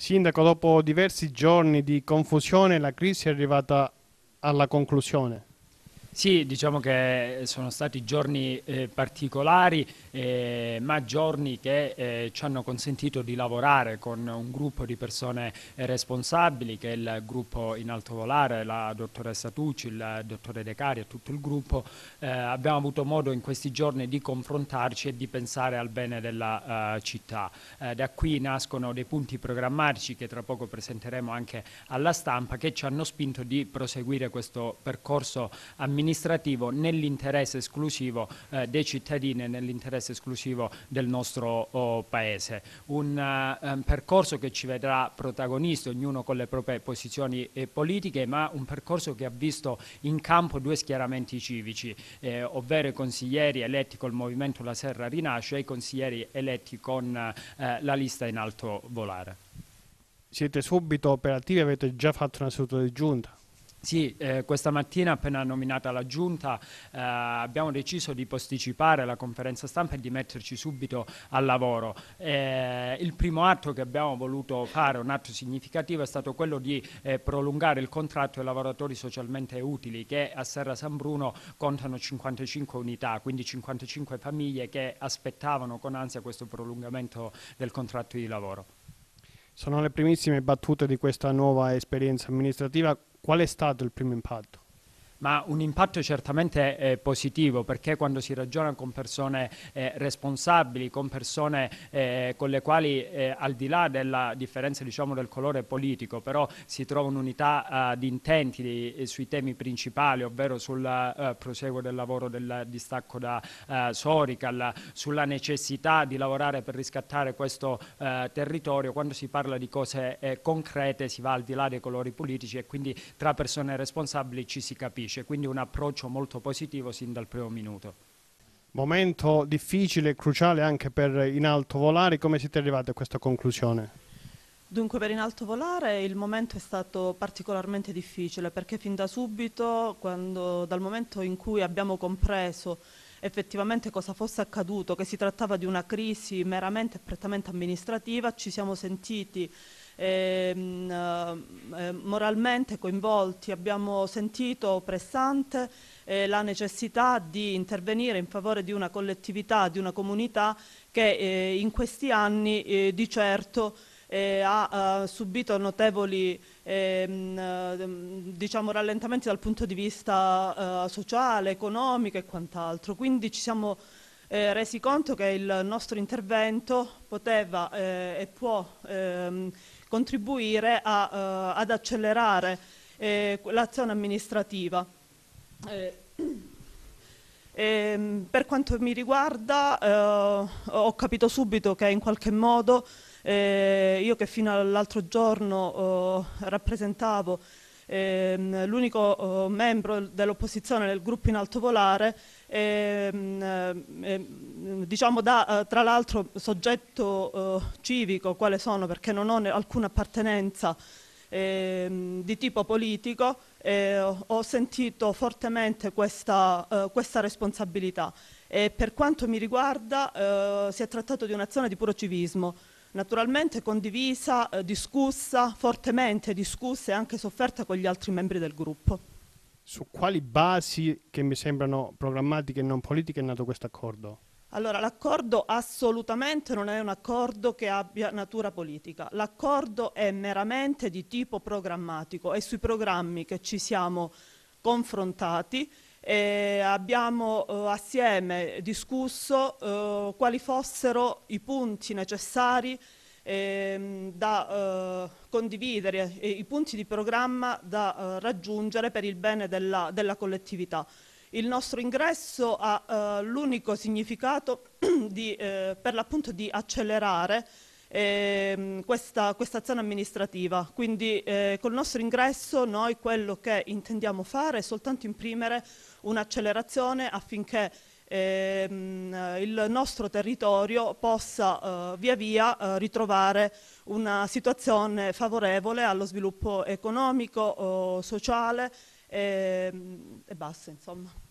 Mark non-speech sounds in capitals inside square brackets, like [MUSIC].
Sindaco, dopo diversi giorni di confusione la crisi è arrivata alla conclusione. Sì, diciamo che sono stati giorni eh, particolari, eh, ma giorni che eh, ci hanno consentito di lavorare con un gruppo di persone responsabili, che è il gruppo in alto volare, la dottoressa Tucci, il dottore De Cari e tutto il gruppo. Eh, abbiamo avuto modo in questi giorni di confrontarci e di pensare al bene della uh, città. Eh, da qui nascono dei punti programmatici che tra poco presenteremo anche alla stampa, che ci hanno spinto di proseguire questo percorso amministrativo amministrativo nell'interesse esclusivo eh, dei cittadini e nell'interesse esclusivo del nostro oh, Paese. Un eh, percorso che ci vedrà protagonisti, ognuno con le proprie posizioni politiche, ma un percorso che ha visto in campo due schieramenti civici, eh, ovvero i consiglieri eletti col Movimento La Serra Rinasce e i consiglieri eletti con eh, la lista in alto volare. Siete subito operativi, avete già fatto una seduta di giunta? Sì, eh, questa mattina appena nominata la Giunta eh, abbiamo deciso di posticipare la conferenza stampa e di metterci subito al lavoro. Eh, il primo atto che abbiamo voluto fare, un atto significativo, è stato quello di eh, prolungare il contratto ai lavoratori socialmente utili che a Serra San Bruno contano 55 unità, quindi 55 famiglie che aspettavano con ansia questo prolungamento del contratto di lavoro. Sono le primissime battute di questa nuova esperienza amministrativa. Qual è stato il primo impatto? Ma un impatto certamente eh, positivo perché quando si ragiona con persone eh, responsabili, con persone eh, con le quali eh, al di là della differenza diciamo, del colore politico però si trova un'unità eh, di intenti di, eh, sui temi principali ovvero sul proseguo del lavoro del distacco da Sorical, sulla necessità di lavorare per riscattare questo territorio, quando si parla di cose concrete si va al di là dei colori politici e quindi tra persone responsabili ci si capisce felice, quindi un approccio molto positivo sin dal primo minuto. Momento difficile e cruciale anche per In Alto Volare, come siete arrivati a questa conclusione? Dunque per In Alto Volare il momento è stato particolarmente difficile perché fin da subito, quando, dal momento in cui abbiamo compreso effettivamente cosa fosse accaduto, che si trattava di una crisi meramente e prettamente amministrativa, ci siamo sentiti ehm, eh, moralmente coinvolti, abbiamo sentito pressante eh, la necessità di intervenire in favore di una collettività, di una comunità che eh, in questi anni eh, di certo eh, ha eh, subito notevoli ehm, ehm, diciamo, rallentamenti dal punto di vista eh, sociale, economico e quant'altro. Quindi ci siamo eh, resi conto che il nostro intervento poteva eh, e può ehm, contribuire a, eh, ad accelerare eh, l'azione amministrativa. E, eh, ehm, per quanto mi riguarda ho capito subito che in qualche modo eh, io che fino all'altro giorno eh, rappresentavo ehm, l'unico eh, membro dell'opposizione del gruppo in alto volare, ehm, eh, ehm, diciamo da eh, tra l'altro soggetto oh, civico, quale sono perché non ho alcuna appartenenza ehm, di tipo politico, ho sentito fortemente questa, eh, questa responsabilità. E per quanto mi riguarda si è trattato di un'azione di puro civismo, naturalmente condivisa, eh, discussa, fortemente discussa e anche sofferta con gli altri membri del gruppo. Su quali basi che mi sembrano programmatiche e non politiche è nato questo accordo? Allora, l'accordo assolutamente non è un accordo che abbia natura politica. L'accordo è meramente di tipo programmatico e sui programmi che ci siamo confrontati eh, abbiamo eh, assieme discusso eh, quali fossero i punti necessari ehm, da eh, condividere, i punti di programma da eh, raggiungere per il bene della, della, collettività. Il nostro ingresso ha eh, l'unico significato [CLEARS THROAT] di, per l'appunto di accelerare ehm, questa, questa, zona amministrativa. Quindi eh, col nostro ingresso noi quello che intendiamo fare è soltanto imprimere un'accelerazione affinché ehm, il nostro territorio possa eh, via via eh, ritrovare una situazione favorevole allo sviluppo economico, sociale ehm, e basta insomma.